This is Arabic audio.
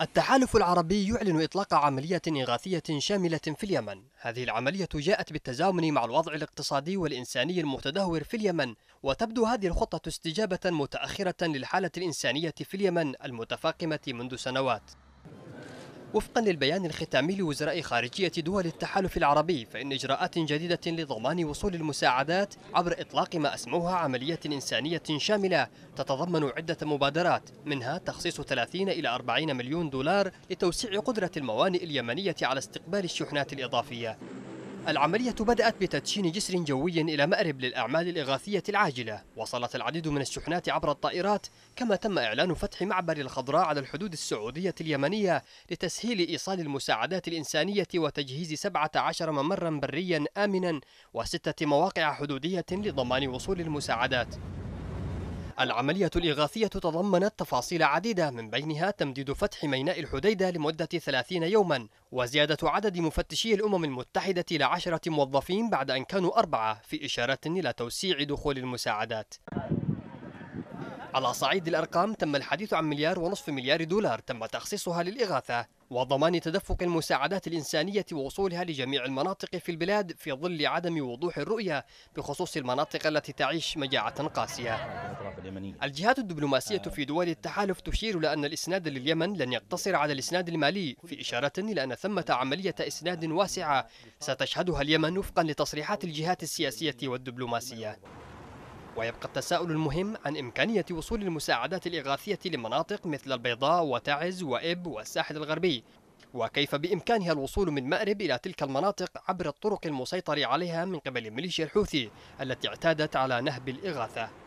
التحالف العربي يعلن إطلاق عملية إغاثية شاملة في اليمن هذه العملية جاءت بالتزامن مع الوضع الاقتصادي والإنساني المتدهور في اليمن وتبدو هذه الخطة استجابة متأخرة للحالة الإنسانية في اليمن المتفاقمة منذ سنوات وفقا للبيان الختامي لوزراء خارجية دول التحالف العربي فإن إجراءات جديدة لضمان وصول المساعدات عبر إطلاق ما أسموها عملية إنسانية شاملة تتضمن عدة مبادرات منها تخصيص 30 إلى 40 مليون دولار لتوسيع قدرة الموانئ اليمنية على استقبال الشحنات الإضافية العملية بدأت بتدشين جسر جوي إلى مأرب للأعمال الإغاثية العاجلة وصلت العديد من الشحنات عبر الطائرات كما تم إعلان فتح معبر الخضراء على الحدود السعودية اليمنية لتسهيل إيصال المساعدات الإنسانية وتجهيز 17 ممرا بريا آمنا وستة مواقع حدودية لضمان وصول المساعدات العملية الإغاثية تضمنت تفاصيل عديدة من بينها تمديد فتح ميناء الحديدة لمدة 30 يوما وزيادة عدد مفتشي الأمم المتحدة إلى عشرة موظفين بعد أن كانوا أربعة في إشارة إلى توسيع دخول المساعدات على صعيد الأرقام تم الحديث عن مليار ونصف مليار دولار تم تخصيصها للإغاثة وضمان تدفق المساعدات الإنسانية ووصولها لجميع المناطق في البلاد في ظل عدم وضوح الرؤية بخصوص المناطق التي تعيش مجاعة قاسية الجهات الدبلوماسية في دول التحالف تشير إلى أن الإسناد لليمن لن يقتصر على الإسناد المالي في إشارة إلى أن ثمة عملية إسناد واسعة ستشهدها اليمن وفقا لتصريحات الجهات السياسية والدبلوماسية ويبقى التساؤل المهم عن إمكانية وصول المساعدات الإغاثية لمناطق مثل البيضاء وتعز وإب والساحل الغربي وكيف بإمكانها الوصول من مأرب إلى تلك المناطق عبر الطرق المسيطر عليها من قبل ميليشيا الحوثي التي اعتادت على نهب الإغاثة